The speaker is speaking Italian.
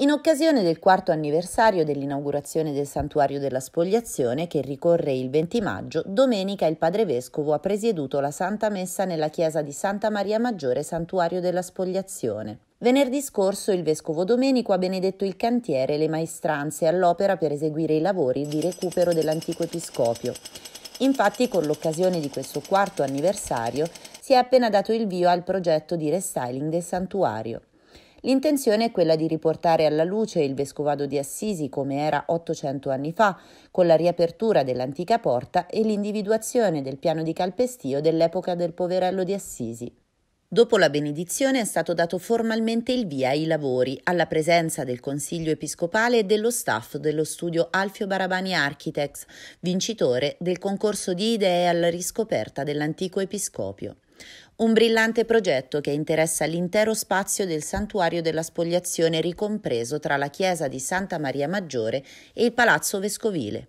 In occasione del quarto anniversario dell'inaugurazione del santuario della spogliazione, che ricorre il 20 maggio, domenica il padre vescovo ha presieduto la Santa Messa nella chiesa di Santa Maria Maggiore Santuario della Spogliazione. Venerdì scorso il vescovo Domenico ha benedetto il cantiere e le maestranze all'opera per eseguire i lavori di recupero dell'antico episcopio. Infatti, con l'occasione di questo quarto anniversario, si è appena dato il via al progetto di restyling del santuario. L'intenzione è quella di riportare alla luce il vescovado di Assisi come era 800 anni fa, con la riapertura dell'antica porta e l'individuazione del piano di calpestio dell'epoca del poverello di Assisi. Dopo la benedizione è stato dato formalmente il via ai lavori, alla presenza del Consiglio episcopale e dello staff dello studio Alfio Barabani Architects, vincitore del concorso di idee alla riscoperta dell'antico episcopio. Un brillante progetto che interessa l'intero spazio del santuario della spogliazione ricompreso tra la chiesa di Santa Maria Maggiore e il palazzo vescovile.